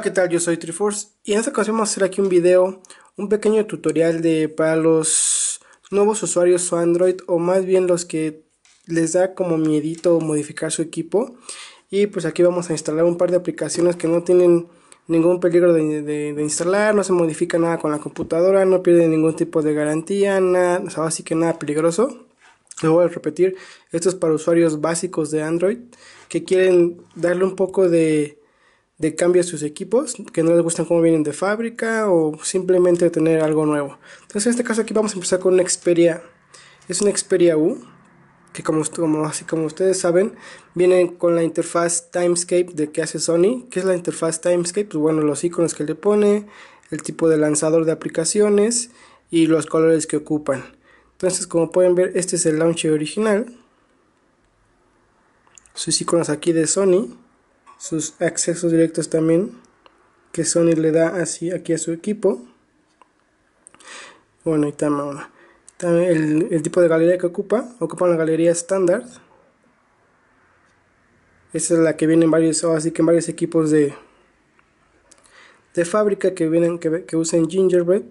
¿qué tal? Yo soy Triforce y en esta ocasión vamos a hacer aquí un video, un pequeño tutorial de para los nuevos usuarios de Android o más bien los que les da como miedito modificar su equipo y pues aquí vamos a instalar un par de aplicaciones que no tienen ningún peligro de, instalar, no se modifica nada con la computadora, no pierden ningún tipo de garantía, nada, o sea, así que nada peligroso. Lo voy a repetir, esto es para usuarios básicos de Android que quieren darle un poco de de cambio a sus equipos, que no les gustan cómo vienen de fábrica o simplemente tener algo nuevo. Entonces en este caso aquí vamos a empezar con una Xperia, es una Xperia U, que como, así como ustedes saben, viene con la interfaz Timescape de que hace Sony. que es la interfaz Timescape? Pues bueno, los iconos que le pone, el tipo de lanzador de aplicaciones y los colores que ocupan. Entonces, como pueden ver, este es el launcher original. Sus iconos aquí de Sony sus accesos directos también que Sony le da así aquí a su equipo bueno y también, el, tipo de galería que ocupa ocupa una galería estándar esa es la que viene en varios así que en varios equipos de de fábrica que vienen que, usen gingerbread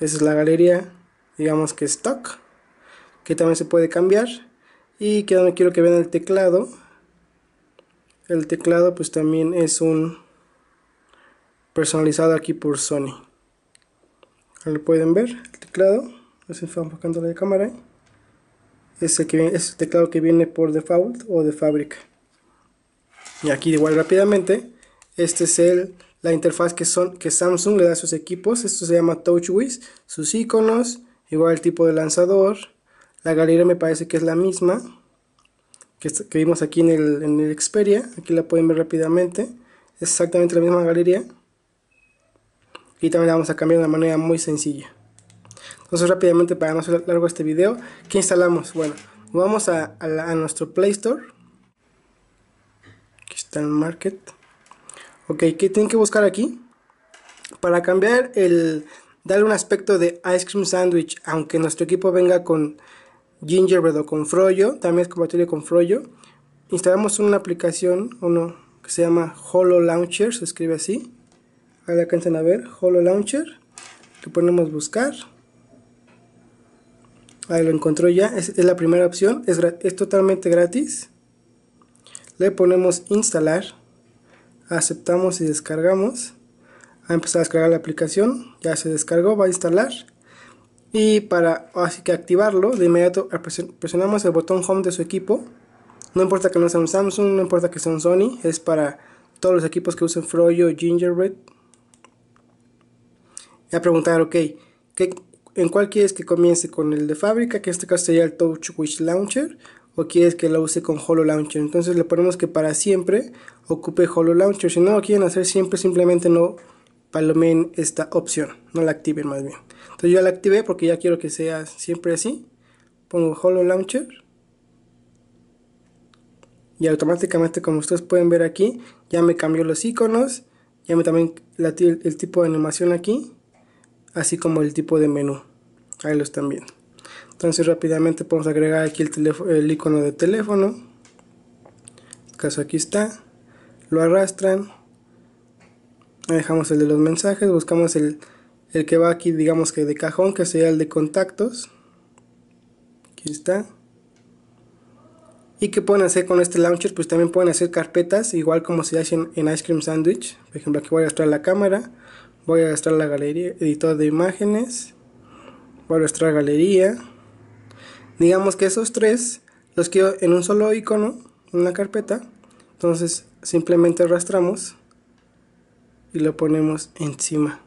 esa es la galería digamos que stock que también se puede cambiar y que también quiero que vean el teclado el teclado pues también es un personalizado aquí por Sony. Lo pueden ver, el teclado, enfocando la cámara. Es el, que es el teclado que viene por default o de fábrica. Y aquí igual rápidamente, este es el, la interfaz que, son, que Samsung le da a sus equipos. Esto se llama TouchWiz, sus iconos, igual el tipo de lanzador. La galería me parece que es la misma que, vimos aquí en el, en el Xperia, aquí la pueden ver rápidamente, es exactamente la misma galería y también la vamos a cambiar de una manera muy sencilla. Entonces rápidamente para no hacer largo este video, ¿qué instalamos? Bueno, vamos a, nuestro Play Store, aquí está el Market, ok, ¿qué tienen que buscar aquí? Para cambiar el, darle un aspecto de Ice Cream Sandwich, aunque nuestro equipo venga con Gingerbread o con Froyo, también es compatible con Froyo. Instalamos una aplicación, no? que se llama Holo Launcher, se escribe así. Ahí la alcanzan a ver, Holo Launcher. Le ponemos buscar. Ahí lo encontró ya, es, la primera opción, es, es totalmente gratis. Le ponemos instalar, aceptamos y descargamos. Ha empezado a descargar la aplicación, ya se descargó, va a instalar y para así que activarlo, de inmediato presionamos el botón Home de su equipo. No importa que no sea un Samsung, no importa que sea un Sony, es para todos los equipos que usen Froyo o Gingerbread. Y a preguntar, ok, ¿qué, ¿en cuál quieres que comience? ¿Con el de fábrica, que en este caso sería el Touch Launcher? ¿O quieres que lo use con Holo Launcher? Entonces le ponemos que para siempre ocupe Holo Launcher. Si no lo quieren hacer siempre, simplemente no palomeen esta opción, no la activen más bien. Entonces yo la activé porque ya quiero que sea siempre así. Pongo Holo Launcher. Y automáticamente, como ustedes pueden ver aquí, ya me cambió los iconos. Ya me también el, tipo de animación aquí. Así como el tipo de menú. Ahí lo están viendo. Entonces rápidamente podemos agregar aquí el, icono de teléfono. En este caso aquí está. Lo arrastran. dejamos el de los mensajes. Buscamos el el que va aquí digamos que de cajón que sería el de contactos aquí está y que pueden hacer con este launcher pues también pueden hacer carpetas igual como se hacen en Ice Cream Sandwich por ejemplo aquí voy a arrastrar la cámara voy a arrastrar la galería editor de imágenes voy a arrastrar galería digamos que esos tres los quiero en un solo icono en una carpeta entonces simplemente arrastramos y lo ponemos encima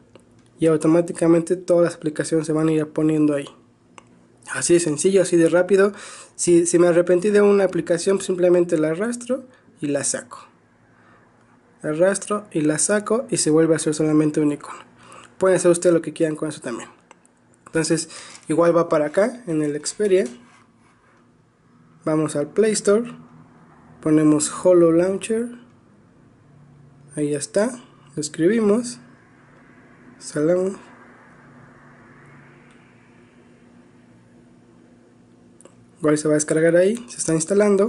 y automáticamente todas las aplicaciones se van a ir poniendo ahí. Así de sencillo, así de rápido. Si, me arrepentí de una aplicación, pues simplemente la arrastro y la saco. Arrastro y la saco y se vuelve a hacer solamente un icono. Pueden hacer usted lo que quieran con eso también. Entonces, igual va para acá en el Xperia. Vamos al Play Store. Ponemos Holo Launcher. Ahí está. Lo escribimos salón Igual se va a descargar ahí, se está instalando.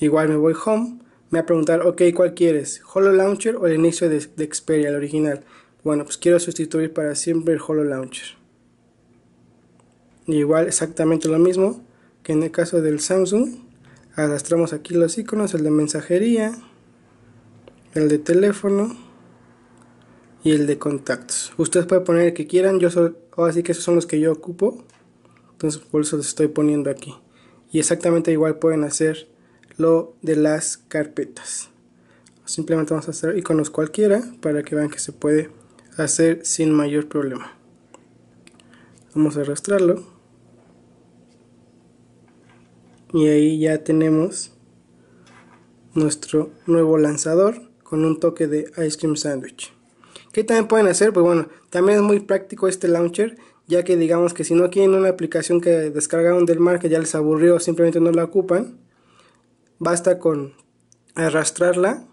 Igual me voy home, me va a preguntar, ok, ¿cuál quieres? ¿Holo Launcher o el inicio de, de Xperia, el original? Bueno, pues quiero sustituir para siempre el Holo Launcher. Igual exactamente lo mismo que en el caso del Samsung. Arrastramos aquí los iconos, el de mensajería, el de teléfono y el de contactos. Ustedes pueden poner el que quieran, yo soy así que esos son los que yo ocupo. Entonces por eso los estoy poniendo aquí. Y exactamente igual pueden hacer lo de las carpetas. Simplemente vamos a hacer iconos cualquiera para que vean que se puede hacer sin mayor problema. Vamos a arrastrarlo. Y ahí ya tenemos nuestro nuevo lanzador con un toque de ice cream sandwich. ¿Qué también pueden hacer? Pues bueno, también es muy práctico este launcher, ya que digamos que si no quieren una aplicación que descargaron del mar que ya les aburrió, simplemente no la ocupan, basta con arrastrarla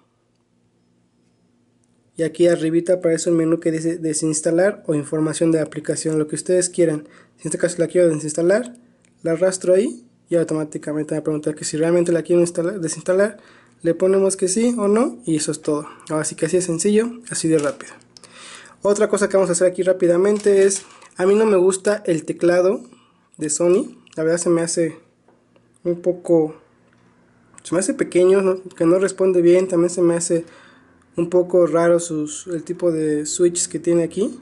y aquí arribita aparece un menú que dice desinstalar o información de aplicación, lo que ustedes quieran. En este caso la quiero desinstalar, la arrastro ahí y automáticamente me va que si realmente la quiero instalar, desinstalar, le ponemos que sí o no y eso es todo. Así que así de sencillo, así de rápido. Otra cosa que vamos a hacer aquí rápidamente es, a mí no me gusta el teclado de Sony, la verdad se me hace un poco, se me hace pequeño, que no responde bien, también se me hace un poco raro el tipo de switches que tiene aquí.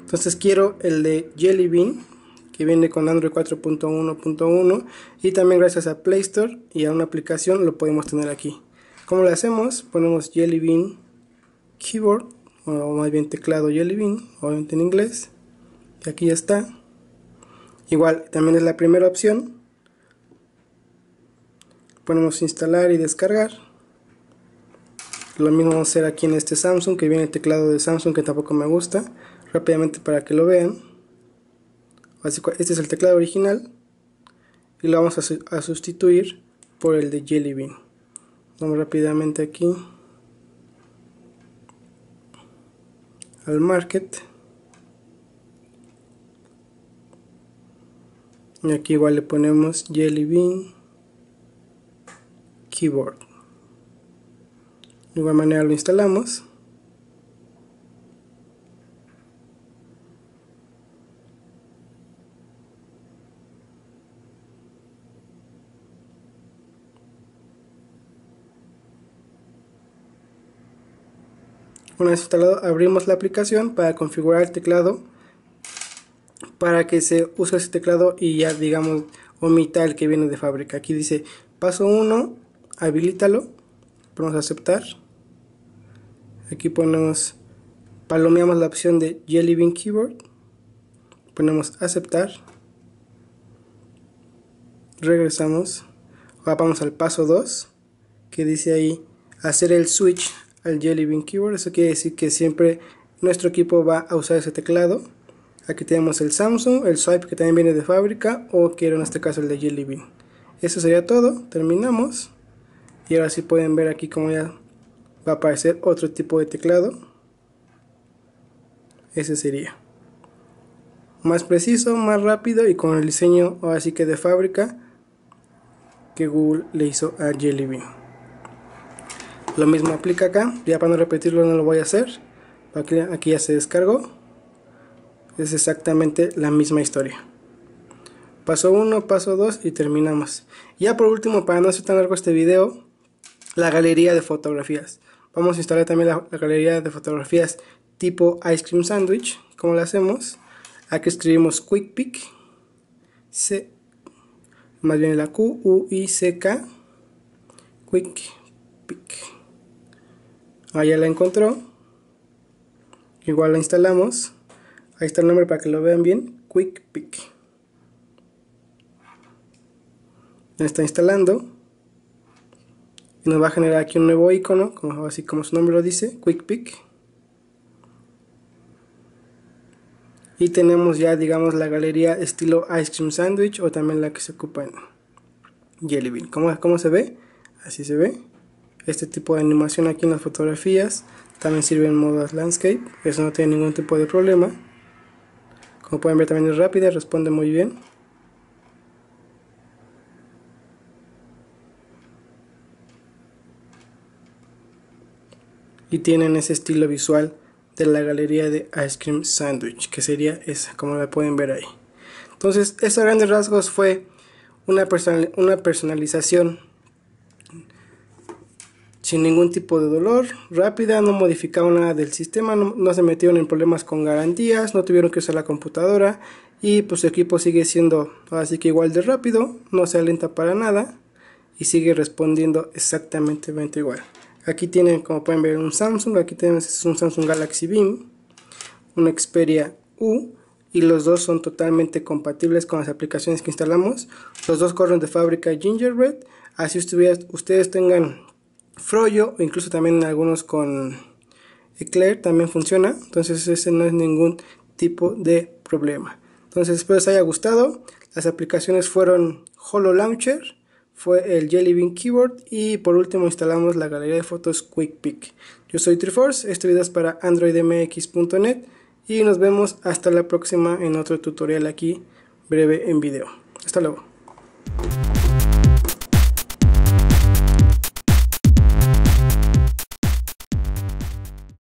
Entonces quiero el de Jelly Bean, que viene con Android 4.1.1 y también gracias a Play Store y a una aplicación lo podemos tener aquí. ¿Cómo lo hacemos? Ponemos Jelly Bean Keyboard o más bien teclado Jelly Bean, obviamente en inglés. Y aquí ya está. Igual, también es la primera opción. Ponemos instalar y descargar. Lo mismo vamos a hacer aquí en este Samsung, que viene el teclado de Samsung, que tampoco me gusta. Rápidamente para que lo vean. Este es el teclado original. Y lo vamos a, sustituir por el de Jelly Bean. Vamos rápidamente aquí. al market y aquí igual le ponemos jelly bean keyboard de igual manera lo instalamos Una vez instalado, abrimos la aplicación para configurar el teclado para que se use ese teclado y ya digamos omita el que viene de fábrica. Aquí dice paso 1, habilítalo, ponemos aceptar. Aquí ponemos palomeamos la opción de Jelly Bean Keyboard, ponemos aceptar. Regresamos. Ahora vamos al paso 2 que dice ahí hacer el switch al Jelly Bean Keyboard. Eso quiere decir que siempre nuestro equipo va a usar ese teclado. Aquí tenemos el Samsung, el Swipe que también viene de fábrica o quiero en este caso el de Jelly Bean. Eso sería todo, terminamos. Y ahora sí pueden ver aquí cómo ya va a aparecer otro tipo de teclado. Ese sería. Más preciso, más rápido y con el diseño así que de fábrica que Google le hizo a Jelly Bean lo mismo aplica acá ya para no repetirlo no lo voy a hacer aquí, ya se descargó es exactamente la misma historia paso 1, paso 2 y terminamos ya por último para no hacer tan largo este video la galería de fotografías vamos a instalar también la, galería de fotografías tipo ice cream sandwich como lo hacemos aquí escribimos quick pick C, más bien la Q U I C K quick pick Ahí ya la encontró. Igual la instalamos. Ahí está el nombre para que lo vean bien. Quick Pick. está instalando. Y nos va a generar aquí un nuevo icono, así como su nombre lo dice, Quick Pick. Y tenemos ya, digamos, la galería estilo Ice Cream Sandwich o también la que se ocupa en Jelly Bean. cómo se ve? Así se ve este tipo de animación aquí en las fotografías también sirve en modo landscape eso no tiene ningún tipo de problema como pueden ver también es rápida responde muy bien y tienen ese estilo visual de la galería de Ice Cream Sandwich que sería esa como la pueden ver ahí entonces estos grandes rasgos fue una, personalización sin ningún tipo de dolor, rápida, no modificaron nada del sistema, no, se metieron en problemas con garantías, no tuvieron que usar la computadora y pues su equipo sigue siendo así que igual de rápido, no se alenta para nada y sigue respondiendo exactamente igual. Aquí tienen como pueden ver un Samsung, aquí tenemos este un Samsung Galaxy Beam, un Xperia U y los dos son totalmente compatibles con las aplicaciones que instalamos. Los dos corren de fábrica Gingerbread, así ustedes tengan Froyo, o incluso también algunos con Eclair también funciona. Entonces ese no es ningún tipo de problema. Entonces espero les haya gustado. Las aplicaciones fueron Holo Launcher, fue el Jelly Bean Keyboard y por último instalamos la galería de fotos Quick Yo soy Triforce, este video es para androidmx.net y nos vemos hasta la próxima en otro tutorial aquí breve en video. Hasta luego.